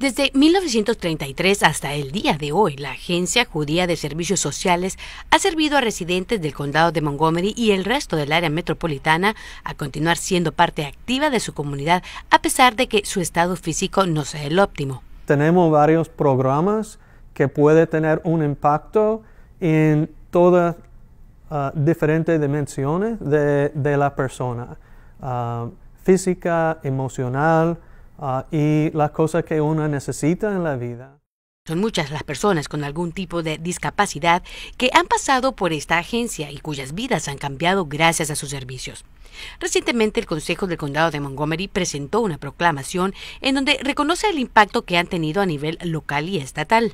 Desde 1933 hasta el día de hoy, la Agencia Judía de Servicios Sociales ha servido a residentes del condado de Montgomery y el resto del área metropolitana a continuar siendo parte activa de su comunidad a pesar de que su estado físico no sea el óptimo. Tenemos varios programas que pueden tener un impacto en todas ah, diferentes dimensiones de, la persona, ah, física, emocional, Ah, y las cosas que uno necesita en la vida. Son muchas las personas con algún tipo de discapacidad que han pasado por esta agencia y cuyas vidas han cambiado gracias a sus servicios. Recientemente el Consejo del Condado de Montgomery presentó una proclamación en donde reconoce el impacto que han tenido a nivel local y estatal.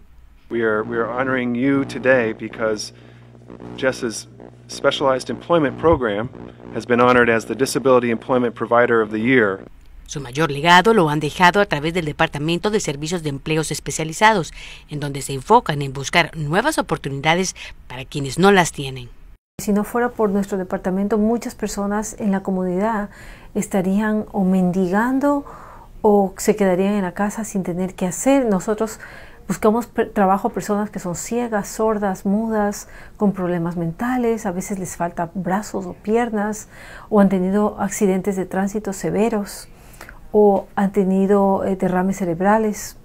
We are, we are honoring you today because Jess's specialized employment program has been honored as the Disability Employment Provider of the Year. Su mayor legado lo han dejado a través del Departamento de Servicios de Empleos Especializados, en donde se enfocan en buscar nuevas oportunidades para quienes no las tienen. Si no fuera por nuestro departamento, muchas personas en la comunidad estarían o mendigando o se quedarían en la casa sin tener qué hacer. Nosotros buscamos trabajo a personas que son ciegas, sordas, mudas, con problemas mentales, a veces les falta brazos o piernas o han tenido accidentes de tránsito severos o han tenido eh, derrames cerebrales.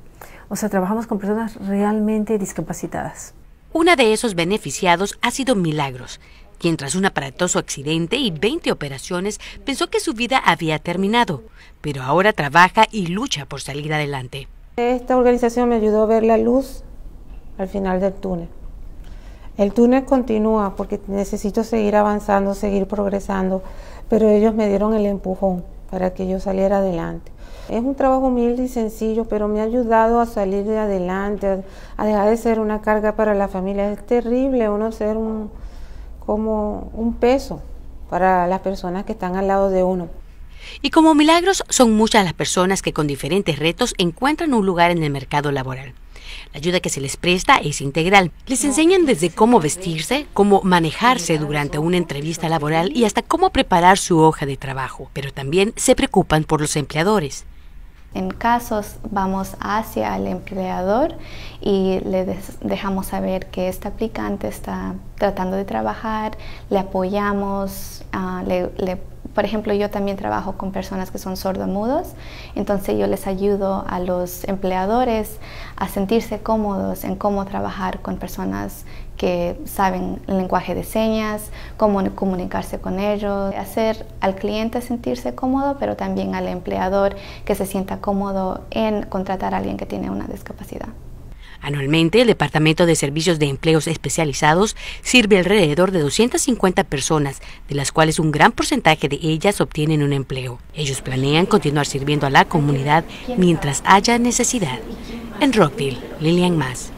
O sea, trabajamos con personas realmente discapacitadas. Una de esos beneficiados ha sido Milagros, quien tras un aparatoso accidente y 20 operaciones pensó que su vida había terminado, pero ahora trabaja y lucha por salir adelante. Esta organización me ayudó a ver la luz al final del túnel. El túnel continúa porque necesito seguir avanzando, seguir progresando, pero ellos me dieron el empujón para que yo saliera adelante. Es un trabajo humilde y sencillo, pero me ha ayudado a salir de adelante, a, dejar de ser una carga para la familia. Es terrible uno ser un, como un peso para las personas que están al lado de uno. Y como milagros, son muchas las personas que con diferentes retos encuentran un lugar en el mercado laboral. La ayuda que se les presta es integral. Les enseñan desde cómo vestirse, cómo manejarse durante una entrevista laboral y hasta cómo preparar su hoja de trabajo, pero también se preocupan por los empleadores. En casos vamos hacia el empleador y le dejamos saber que este aplicante está tratando de trabajar, le apoyamos, ah, por ejemplo, yo también trabajo con personas que son sordomudos, entonces yo les ayudo a los empleadores a sentirse cómodos en cómo trabajar con personas que saben el lenguaje de señas, cómo comunicarse con ellos, hacer al cliente sentirse cómodo, pero también al empleador que se sienta cómodo en contratar a alguien que tiene una discapacidad. Anualmente, el Departamento de Servicios de Empleos Especializados sirve alrededor de 250 personas, de las cuales un gran porcentaje de ellas obtienen un empleo. Ellos planean continuar sirviendo a la comunidad mientras haya necesidad. En Rockville, Lilian Mass.